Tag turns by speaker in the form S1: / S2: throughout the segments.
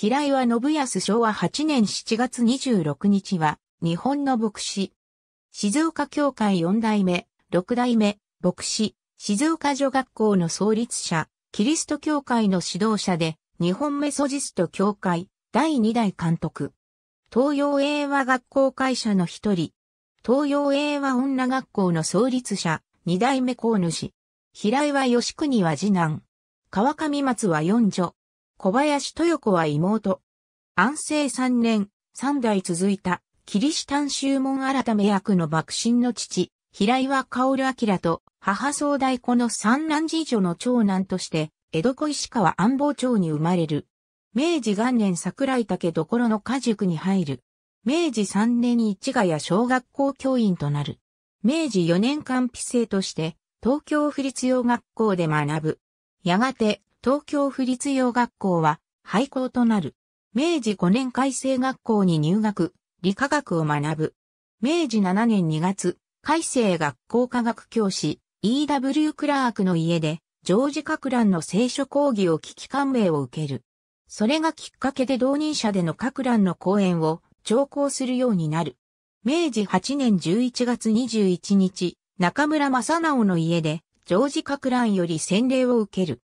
S1: 平岩信康昭和8年7月26日は、日本の牧師。静岡教会4代目、6代目、牧師、静岡女学校の創立者、キリスト教会の指導者で、日本メソジスト教会、第2代監督。東洋英和学校会社の一人。東洋英和女学校の創立者、二代目公主。平岩義国は次男。川上松は四女。小林豊子は妹。安政三年、三代続いた、キリシタン宗門改め役の幕臣の父、平岩薫明と、母総大子の三男次女の長男として、江戸小石川安房町に生まれる。明治元年桜井武所の家塾に入る。明治三年に市ヶ谷小学校教員となる。明治四年間筆生として、東京府立洋学校で学ぶ。やがて、東京府立洋学校は廃校となる。明治5年改正学校に入学、理科学を学ぶ。明治7年2月、改正学校科学教師、E.W. クラークの家で、ジョージ・カクランの聖書講義を聞き感銘を受ける。それがきっかけで同人者でのカクランの講演を聴講するようになる。明治8年11月21日、中村正直の家で、ジョージ・カクランより洗礼を受ける。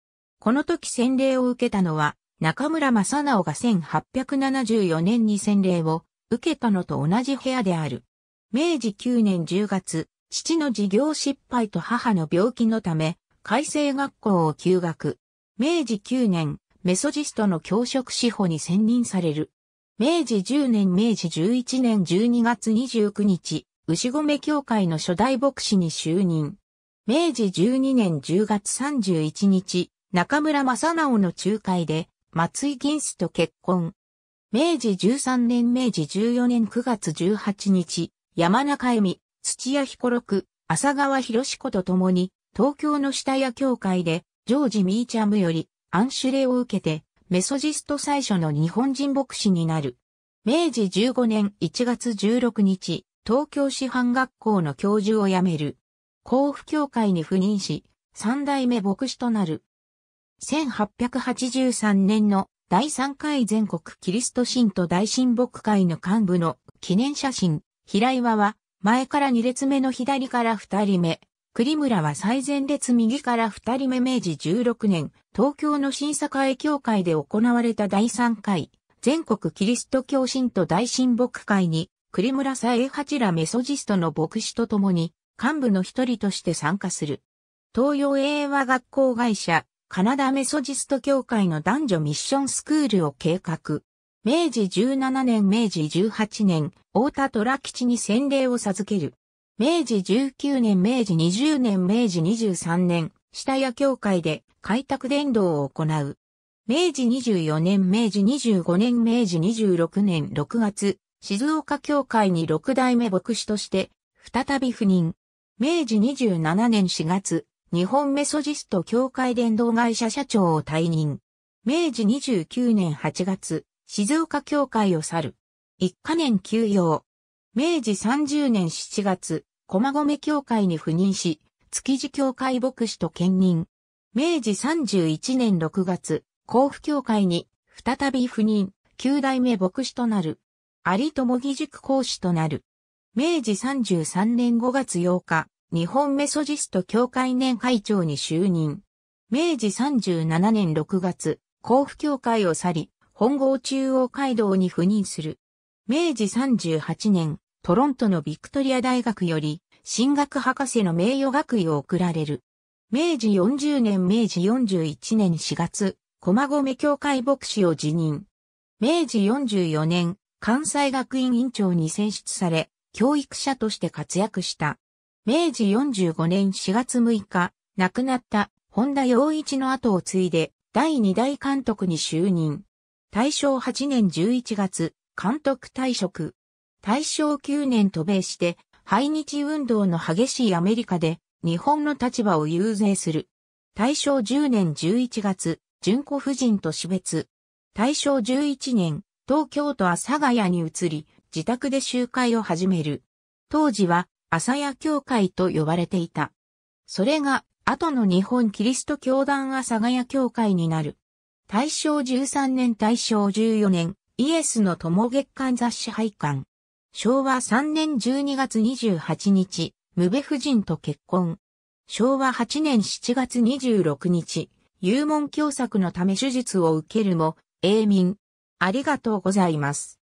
S1: この時洗礼を受けたのは、中村正直が1874年に洗礼を受けたのと同じ部屋である。明治9年10月、父の事業失敗と母の病気のため、改正学校を休学。明治9年、メソジストの教職司法に選任される。明治10年明治11年12月29日、牛込教会の初代牧師に就任。明治12年10月31日、中村正直の仲介で、松井銀子と結婚。明治13年明治14年9月18日、山中恵美、土屋彦六、浅川博子と共に、東京の下屋協会で、ジョージ・ミーチャムより、暗ュレを受けて、メソジスト最初の日本人牧師になる。明治15年1月16日、東京師範学校の教授を辞める。甲府協会に赴任し、三代目牧師となる。1883年の第3回全国キリスト神徒大神木会の幹部の記念写真、平岩は前から2列目の左から2人目、栗村は最前列右から2人目明治16年、東京の審査会協会で行われた第3回、全国キリスト教神徒大神木会に、栗村さえ八らメソジストの牧師と共に、幹部の一人として参加する。東洋英和学校会社、カナダメソジスト協会の男女ミッションスクールを計画。明治17年、明治18年、大田虎吉に洗礼を授ける。明治19年、明治20年、明治23年、下屋協会で開拓伝道を行う。明治24年、明治25年、明治26年6月、静岡協会に六代目牧師として、再び赴任。明治27年4月、日本メソジスト協会連動会社社長を退任。明治29年8月、静岡協会を去る。一か年休養。明治30年7月、駒込協会に赴任し、築地協会牧師と兼任。明治31年6月、甲府協会に再び赴任、九代目牧師となる。有友義塾講師となる。明治33年5月8日、日本メソジスト協会年会長に就任。明治37年6月、甲府協会を去り、本郷中央街道に赴任する。明治38年、トロントのビクトリア大学より、進学博士の名誉学位を贈られる。明治40年明治41年4月、駒込協会牧師を辞任。明治44年、関西学院院長に選出され、教育者として活躍した。明治45年4月6日、亡くなった本田洋一の後を継いで第2代監督に就任。大正8年11月、監督退職。大正9年渡米して、排日運動の激しいアメリカで日本の立場を遊説する。大正10年11月、純子夫人と死別。大正11年、東京都阿佐ヶ谷に移り、自宅で集会を始める。当時は朝屋教会と呼ばれていた。それが、後の日本キリスト教団朝ヶ谷教会になる。大正13年大正14年、イエスの友月刊雑誌拝刊。昭和3年12月28日、無べ夫人と結婚。昭和8年7月26日、幽門教作のため手術を受けるも、永民。ありがとうございます。